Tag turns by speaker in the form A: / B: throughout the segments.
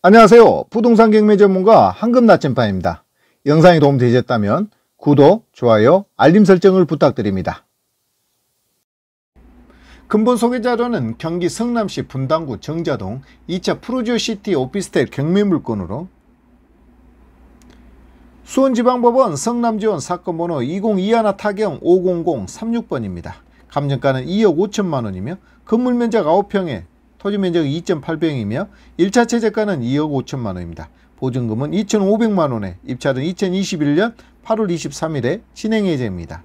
A: 안녕하세요. 부동산 경매 전문가 황금나침반입니다. 영상이 도움되셨다면 구독, 좋아요, 알림 설정을 부탁드립니다. 근본 소개자료는 경기 성남시 분당구 정자동 2차 프로지오시티 오피스텔 경매 물건으로 수원지방법원 성남지원 사건번호 2021 타경 5 0 0 3 6번입니다 감정가는 2억 5천만원이며 건물면적 9평에 토지 면적 2.8평이며 1차 최저가는 2억 5천만 원입니다. 보증금은 2,500만 원에 입찰은 2021년 8월 23일에 진행 예정입니다.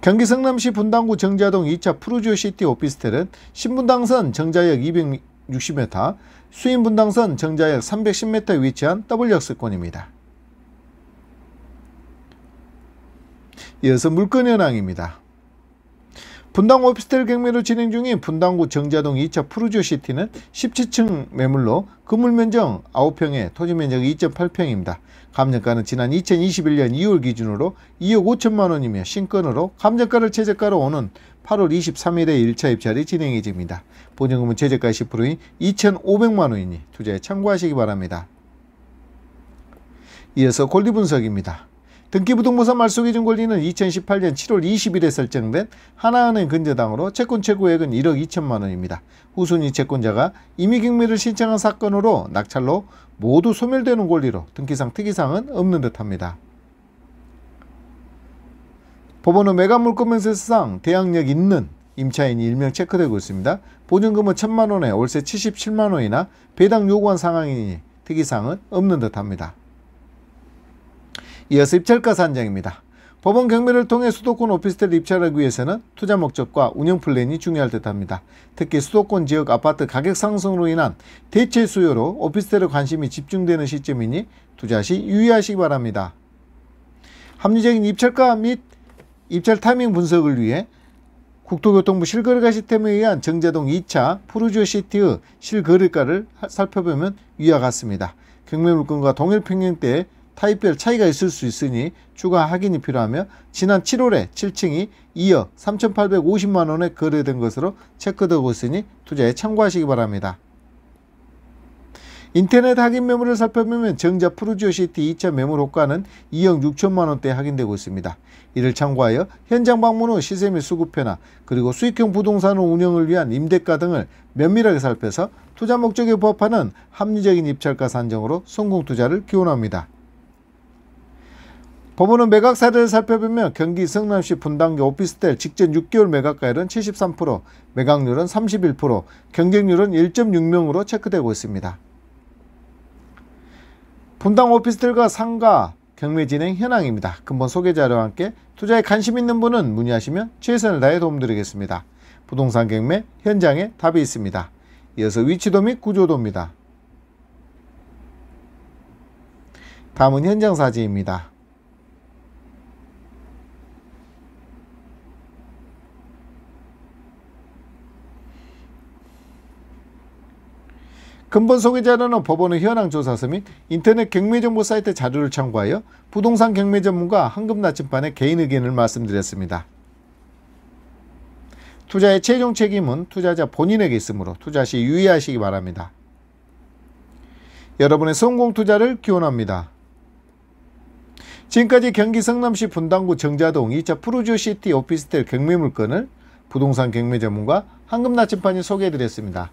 A: 경기 성남시 분당구 정자동 2차 프루지오 시티 오피스텔은 신분당선 정자역 260m, 수인분당선 정자역 310m 에 위치한 W역세권입니다. 이어서 물건현황입니다. 분당 오피스텔 경매로 진행 중인 분당구 정자동 2차 푸르지오시티는 17층 매물로 건물면적 9평에 토지면적 2.8평입니다. 감정가는 지난 2021년 2월 기준으로 2억 5천만원이며 신건으로 감정가를 최저가로 오는 8월 23일에 1차 입찰이 진행해집니다. 보증금은 최저가 10%인 2,500만원이니 투자에 참고하시기 바랍니다. 이어서 권리분석입니다. 등기부등본상 말소기준 권리는 2018년 7월 20일에 설정된 하나은행 근저당으로 채권 최고액은 1억 2천만 원입니다. 후순위 채권자가 임의경매를 신청한 사건으로 낙찰로 모두 소멸되는 권리로 등기상 특이사항은 없는 듯합니다. 법원은 매각물권명세상 대항력 있는 임차인이 일명 체크되고 있습니다. 보증금은 천만 원에 월세 77만 원이나 배당 요구한 상황이니 특이사항은 없는 듯합니다. 이어서 입찰가 산정입니다. 법원 경매를 통해 수도권 오피스텔 입찰하기 위해서는 투자 목적과 운영 플랜이 중요할 듯합니다. 특히 수도권 지역 아파트 가격 상승으로 인한 대체 수요로 오피스텔에 관심이 집중되는 시점이니 투자 시 유의하시기 바랍니다. 합리적인 입찰가 및 입찰 타이밍 분석을 위해 국토교통부 실거래가 시스템에 의한 정자동 2차 푸르지 시티의 실거래가를 살펴보면 위와 같습니다. 경매 물건과 동일 평균대에 타입별 차이가 있을 수 있으니 추가 확인이 필요하며 지난 7월에 7층이 2억 3,850만원에 거래된 것으로 체크되고 있으니 투자에 참고하시기 바랍니다. 인터넷 확인 매물을 살펴보면 정자 프루지오시티 2차 매물 호가는 2억 6천만원대에 확인되고 있습니다. 이를 참고하여 현장 방문 후 시세 및 수급 변화 그리고 수익형 부동산 운영을 위한 임대가 등을 면밀하게 살펴서 투자 목적에 부합하는 합리적인 입찰가 산정으로 성공 투자를 기원합니다. 법원은 매각 사례를 살펴보면 경기 성남시 분당구 오피스텔 직전 6개월 매각가율은 73%, 매각률은 31%, 경쟁률은 1.6명으로 체크되고 있습니다. 분당 오피스텔과 상가 경매 진행 현황입니다. 근본 소개 자료와 함께 투자에 관심 있는 분은 문의하시면 최선을 다해 도움드리겠습니다. 부동산 경매 현장에 답이 있습니다. 이어서 위치도 및 구조도입니다. 다음은 현장 사진입니다. 근본 소개자료는 법원의 현황조사서 및 인터넷 경매정보 사이트 자료를 참고하여 부동산 경매 전문가 황금나침반의 개인 의견을 말씀드렸습니다. 투자의 최종 책임은 투자자 본인에게 있으므로 투자 시 유의하시기 바랍니다. 여러분의 성공 투자를 기원합니다. 지금까지 경기 성남시 분당구 정자동 2차 프루지시티 오피스텔 경매 물건을 부동산 경매 전문가 황금나침판이 소개해드렸습니다.